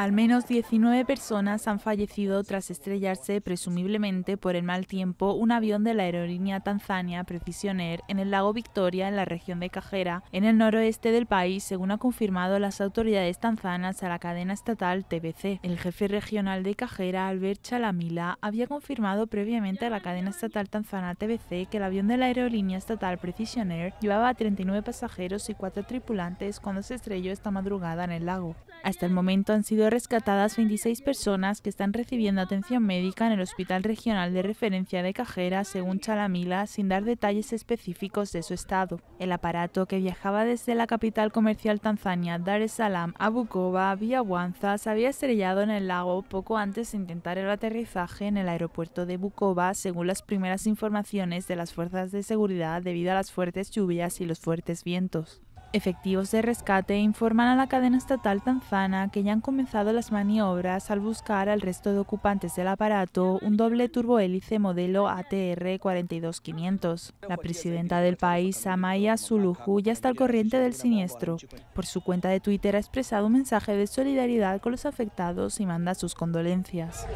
Al menos 19 personas han fallecido tras estrellarse, presumiblemente por el mal tiempo, un avión de la aerolínea Tanzania Precision Air en el lago Victoria, en la región de Cajera, en el noroeste del país, según ha confirmado las autoridades tanzanas a la cadena estatal TBC. El jefe regional de Cajera, Albert Chalamila, había confirmado previamente a la cadena estatal tanzana TBC que el avión de la aerolínea estatal Precision Air llevaba a 39 pasajeros y 4 tripulantes cuando se estrelló esta madrugada en el lago. Hasta el momento han sido rescatadas 26 personas que están recibiendo atención médica en el Hospital Regional de Referencia de Cajera, según Chalamila, sin dar detalles específicos de su estado. El aparato que viajaba desde la capital comercial tanzania Dar es Salaam a Bukova vía se había estrellado en el lago poco antes de intentar el aterrizaje en el aeropuerto de Bukova, según las primeras informaciones de las fuerzas de seguridad debido a las fuertes lluvias y los fuertes vientos. Efectivos de rescate informan a la cadena estatal tanzana que ya han comenzado las maniobras al buscar al resto de ocupantes del aparato un doble turbohélice modelo ATR 42500. La presidenta del país, Amaya Suluhu, ya está al corriente del siniestro. Por su cuenta de Twitter ha expresado un mensaje de solidaridad con los afectados y manda sus condolencias.